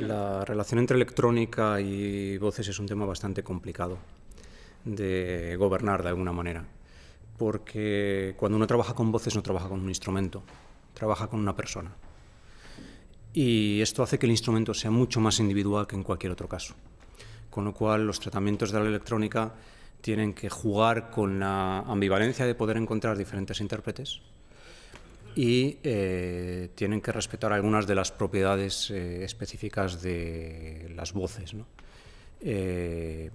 la relación entre electrónica y voces es un tema bastante complicado de gobernar de alguna manera, porque cuando uno trabaja con voces no trabaja con un instrumento, trabaja con una persona. Y esto hace que el instrumento sea mucho más individual que en cualquier otro caso, con lo cual los tratamientos de la electrónica tienen que jugar con la ambivalencia de poder encontrar diferentes intérpretes y eh, tienen que respetar algunas de las propiedades eh, específicas de las voces. Eh,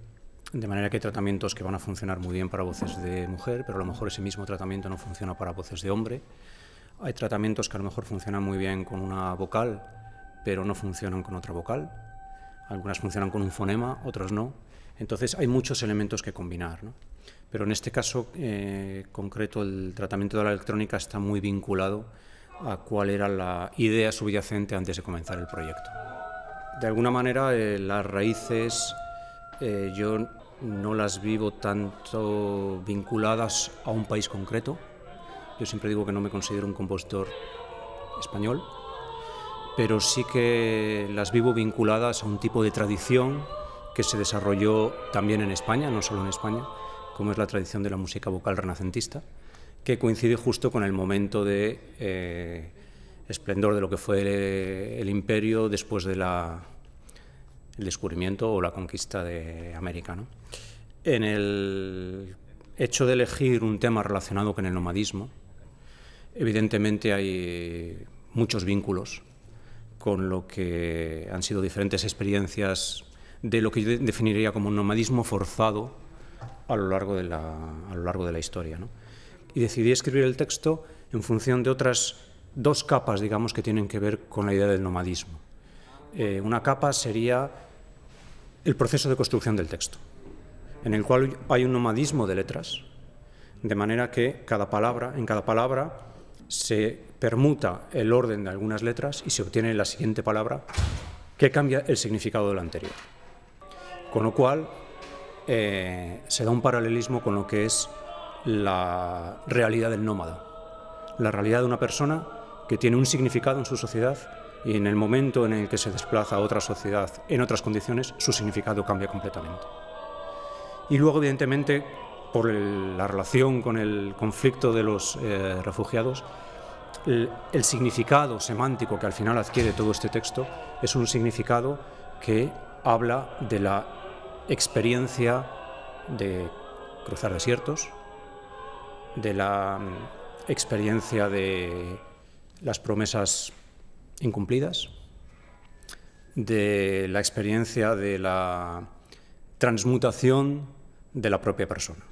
de manera que hay tratamientos que van a funcionar muy bien para voces de mujer, pero a lo mejor ese mismo tratamiento no funciona para voces de hombre. Hay tratamientos que a lo mejor funcionan muy bien con una vocal, pero no funcionan con otra vocal. Algunas funcionan con un fonema, otras no. Entonces hay muchos elementos que combinar. Pero en este caso eh, concreto el tratamiento de la electrónica está muy vinculado a cuál era la idea subyacente antes de comenzar el proyecto. De alguna manera eh, las raíces eh, yo no las vivo tanto vinculadas a un país concreto. Yo siempre digo que no me considero un compositor español, pero sí que las vivo vinculadas a un tipo de tradición que se desarrolló también en España, no solo en España, como es la tradición de la música vocal renacentista, que coincide justo con el momento de eh, esplendor de lo que fue el, imperio después del ...el descubrimiento o la conquista de América. ¿no? En el hecho de elegir un tema relacionado con el nomadismo, evidentemente hay muchos vínculos con lo que han sido diferentes experiencias de lo que yo definiría como un nomadismo forzado a lo largo de la, a lo largo de la historia. Y decidí escribir el texto en función de otras dos capas, digamos, que tienen que ver con la idea del nomadismo. Eh, una capa sería el proceso de construcción del texto, en el cual hay un nomadismo de letras, de manera que cada palabra, en cada palabra se permuta el orden de algunas letras y se obtiene la siguiente palabra que cambia el significado de la anterior. Con lo cual, eh, se da un paralelismo con lo que es la realidad del nómada, la realidad de una persona que tiene un significado en su sociedad y en el momento en el que se desplaza a otra sociedad en otras condiciones, su significado cambia completamente. Y luego, evidentemente, por la relación con el conflicto de los eh, refugiados, el, significado semántico que al final adquiere todo este texto es un significado que habla de la experiencia de cruzar desiertos, de la mm, experiencia de las promesas incumplidas, de la experiencia de la transmutación de la propia persona.